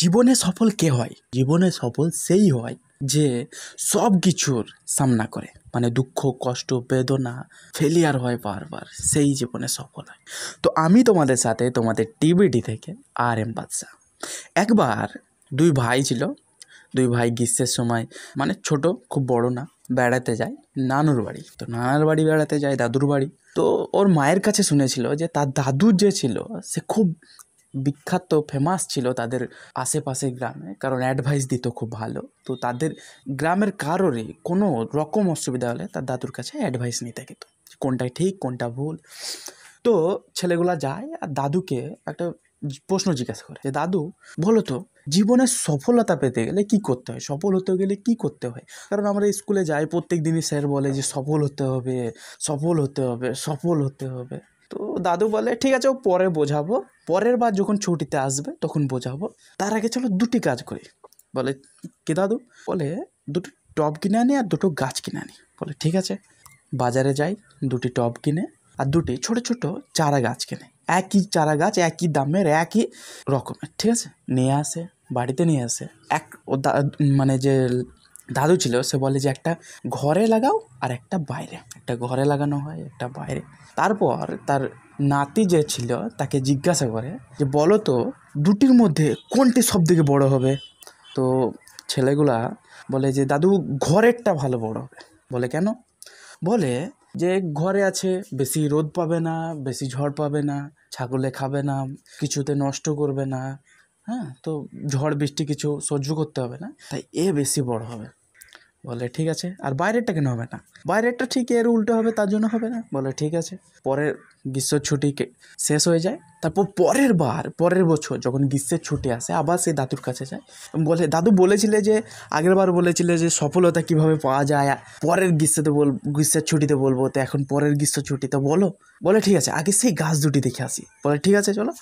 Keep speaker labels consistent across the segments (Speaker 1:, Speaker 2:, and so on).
Speaker 1: জীবনে সফল কে হয় জীবনে সফল সেই হয় যে সব কিছুর সামনা করে মানে দুঃখ কষ্ট বেদনা ফেলিয়ার হয় বারবার সেই জীবনে সফল হয় তো আমি তোমাদের সাথে তোমাদের টিভিডি থেকে আর এম বাদশাহ একবার দুই ভাই ছিল দুই ভাই গ্রীষ্মের সময় মানে ছোট খুব বড় না বেড়াতে যায় নানুর বাড়ি তো নানার বাড়ি বেড়াতে যায় দাদুর বাড়ি তো ওর মায়ের কাছে শুনেছিল যে তার দাদু যে ছিল সে খুব বিখ্যাত ফেমাস ছিল তাদের আশেপাশে গ্রামে কারণ অ্যাডভাইস দিত খুব ভালো তো তাদের গ্রামের কারোরই কোনো রকম অসুবিধা হলে তার দাদুর কাছে অ্যাডভাইস নিতে গেত কোনটা ঠিক কোনটা ভুল তো ছেলেগুলা যায় আর দাদুকে একটা প্রশ্ন জিজ্ঞাসা করে যে দাদু বলো তো জীবনে সফলতা পেতে গেলে কি করতে হয় সফল হতে গেলে কি করতে হয় কারণ আমরা স্কুলে যাই প্রত্যেক দিনই স্যার বলে যে সফল হতে হবে সফল হতে হবে সফল হতে হবে তো দাদু বলে ঠিক আছে ও পরে বোঝাবো পরের বার যখন ছুটিতে আসবে তখন বোঝাবো তার আগে চলো দুটি কাজ করি বলে কে দাদু বলে দুটো টব কিনে আনি আর দুটো গাছ কিনে আনি বলে ঠিক আছে বাজারে যাই দুটি টব কিনে আর দুটি ছোট ছোট চারা গাছ কিনে একই চারা গাছ একই দামের একই রকমের ঠিক আছে নিয়ে আসে বাড়িতে নিয়ে আসে এক মানে যে দাদু ছিল সে বলে যে একটা ঘরে লাগাও আর একটা বাইরে একটা ঘরে লাগানো হয় একটা বাইরে তারপর তার নাতি যে ছিল তাকে জিজ্ঞাসা করে যে বলো তো দুটির মধ্যে কোনটি সব থেকে বড়ো হবে তো ছেলেগুলা বলে যে দাদু ঘরেরটা ভালো বড় হবে বলে কেন বলে যে ঘরে আছে বেশি রোদ পাবে না বেশি ঝড় পাবে না ছাগলে খাবে না কিছুতে নষ্ট করবে না হ্যাঁ তো ঝড় বৃষ্টি কিছু সহ্য করতে হবে না তাই এ বেশি বড় হবে বলে ঠিক আছে আর বাইরেরটা কেন হবে না বাইরেরটা ঠিক এর উল্টো হবে তার জন্য হবে না বলে ঠিক আছে পরের গ্রীষ্ম ছুটি শেষ হয়ে যায় তারপর পরের বার পরের বছর যখন গ্রীষ্মের ছুটি আসে আবার সেই দাদুর কাছে যায় বলে দাদু বলেছিলে যে আগের বার বলেছিলে যে সফলতা কিভাবে পাওয়া যায় পরের গ্রীষ্মতে বল গ্রীষ্মের ছুটিতে বলবো তো এখন পরের গ্রীষ্ম ছুটিতে বলো বলে ঠিক আছে আগে সেই গাছ দুটি দেখে আসি বলে ঠিক আছে চলো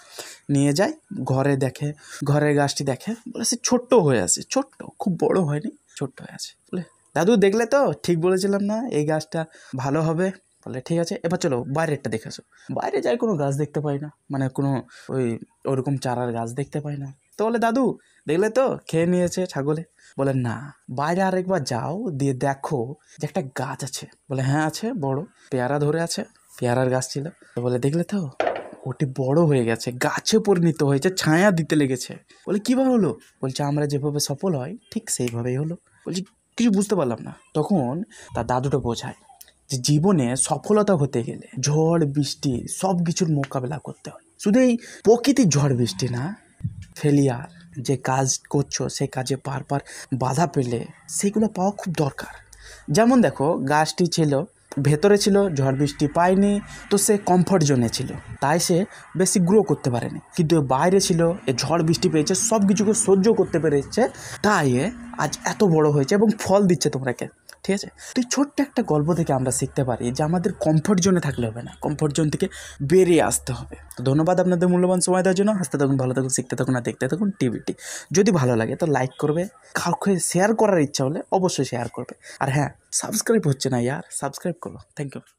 Speaker 1: নিয়ে যায় ঘরে দেখে ঘরের গাছটি দেখে বলে সে ছোট্ট হয়ে আছে ছোট্ট খুব বড় হয়নি ছোট্ট হয়ে আছে বলে দাদু দেখলে তো ঠিক বলেছিলাম না এই গাছটা ভালো হবে বলে ঠিক আছে এবার চলো বাইরেরটা দেখে আসো বাইরে যাই কোনো গাছ দেখতে পাই না মানে কোনো ওই ওরকম চারার গাছ দেখতে পাই না তো বলে দাদু দেখলে তো খেয়ে নিয়েছে ছাগলে বলে না বাইরে আরেকবার যাও দিয়ে দেখো যে একটা গাছ আছে বলে হ্যাঁ আছে বড় পেয়ারা ধরে আছে পেয়ারার গাছ ছিল তো বলে দেখলে তো ওটি বড় হয়ে গেছে গাছে পরিণত হয়েছে ছায়া দিতে লেগেছে বলে কীভাবে হলো বলছে আমরা যেভাবে সফল হয় ঠিক সেইভাবেই হলো বলছি কিছু বুঝতে পারলাম না তখন তার দাদুটা বোঝায় যে জীবনে সফলতা হতে গেলে ঝড় বৃষ্টি সব কিছুর মোকাবেলা করতে হয় শুধু এই প্রকৃতির ঝড় বৃষ্টি না ফেলিয়ার যে কাজ করছো সে কাজে পার পার বাধা পেলে সেগুলো পাওয়া খুব দরকার যেমন দেখো গাছটি ছিল ভেতরে ছিল ঝড় বৃষ্টি পায়নি তো সে কমফর্ট জোনে ছিল তাই সে বেশি গ্রো করতে পারেনি কিন্তু বাইরে ছিল এ ঝড় বৃষ্টি পেয়েছে সব কিছুকে সহ্য করতে পেরেছে তাই আজ এত বড় হয়েছে এবং ফল দিচ্ছে তোমরাকে ঠিক আছে তো ছোট্ট একটা গল্প থেকে আমরা শিখতে পারি যে আমাদের কমফোর্ট জোনে থাকলে হবে না কমফোর্ট জোন থেকে বেরিয়ে আসতে হবে তো ধন্যবাদ আপনাদের মূল্যবান সময় দেওয়ার জন্য হাসতে থাকুন ভালো থাকুন শিখতে থাকুন আর দেখতে থাকুন টিভিটি যদি ভালো লাগে তো লাইক করবে কাউকে শেয়ার করার ইচ্ছা হলে অবশ্যই শেয়ার করবে আর হ্যাঁ সাবস্ক্রাইব হচ্ছে না ইয়ার সাবস্ক্রাইব করো থ্যাংক ইউ